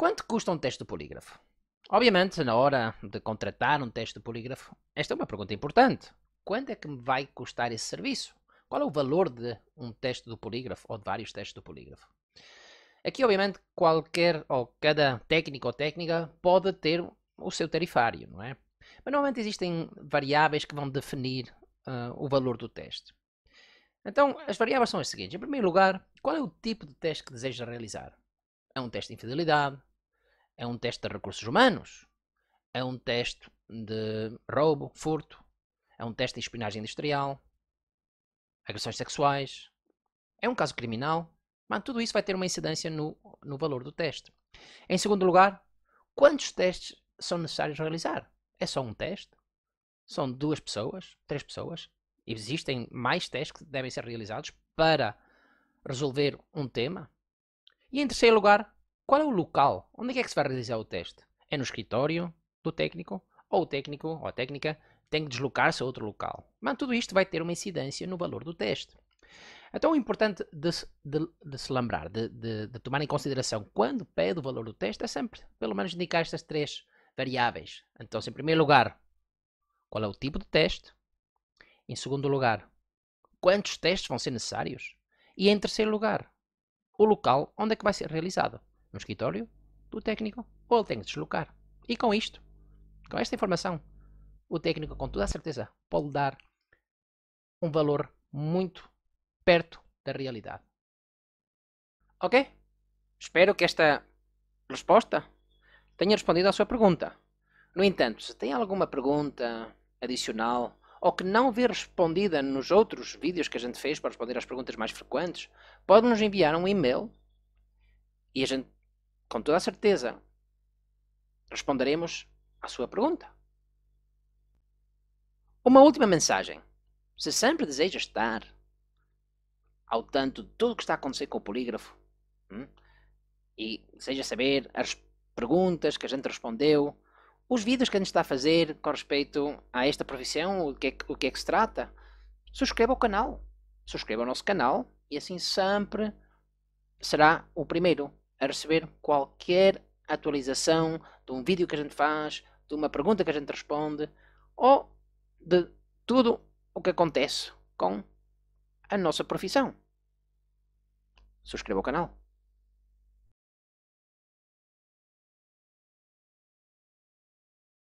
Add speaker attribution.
Speaker 1: Quanto custa um teste do polígrafo? Obviamente, na hora de contratar um teste do polígrafo, esta é uma pergunta importante. Quanto é que me vai custar esse serviço? Qual é o valor de um teste do polígrafo ou de vários testes do polígrafo? Aqui, obviamente, qualquer ou cada técnico ou técnica pode ter o seu tarifário, não é? Mas normalmente existem variáveis que vão definir uh, o valor do teste. Então, as variáveis são as seguintes: em primeiro lugar, qual é o tipo de teste que deseja realizar? É um teste de infidelidade? é um teste de recursos humanos, é um teste de roubo, furto, é um teste de espionagem industrial, agressões sexuais, é um caso criminal. Mas tudo isso vai ter uma incidência no, no valor do teste. Em segundo lugar, quantos testes são necessários realizar? É só um teste? São duas pessoas? Três pessoas? Existem mais testes que devem ser realizados para resolver um tema? E em terceiro lugar, qual é o local? Onde é que se vai realizar o teste? É no escritório do técnico? Ou o técnico ou a técnica tem que deslocar-se a outro local? Mas tudo isto vai ter uma incidência no valor do teste. Então é importante de, de, de se lembrar, de, de, tomar em consideração quando pede o valor do teste, é sempre pelo menos indicar estas três variáveis. Então, em primeiro lugar, qual é o tipo de teste? Em segundo lugar, quantos testes vão ser necessários? E em terceiro lugar, o local onde é que vai ser realizado no escritório do técnico ou ele tem que deslocar. E com isto, com esta informação, o técnico com toda a certeza pode dar um valor muito perto da realidade. Ok? Espero que esta resposta tenha respondido à sua pergunta. No entanto, se tem alguma pergunta adicional ou que não vê respondida nos outros vídeos que a gente fez para responder às perguntas mais frequentes, pode nos enviar um e-mail e a gente com toda a certeza, responderemos à sua pergunta. Uma última mensagem. Se sempre deseja estar ao tanto de tudo o que está a acontecer com o polígrafo hum, e deseja saber as perguntas que a gente respondeu, os vídeos que a gente está a fazer com respeito a esta profissão, o que é que, o que, é que se trata, subscreva o canal. Subscreva o nosso canal e assim sempre será o primeiro a receber qualquer atualização de um vídeo que a gente faz, de uma pergunta que a gente responde ou de tudo o que acontece com a nossa profissão. Subscreva o canal.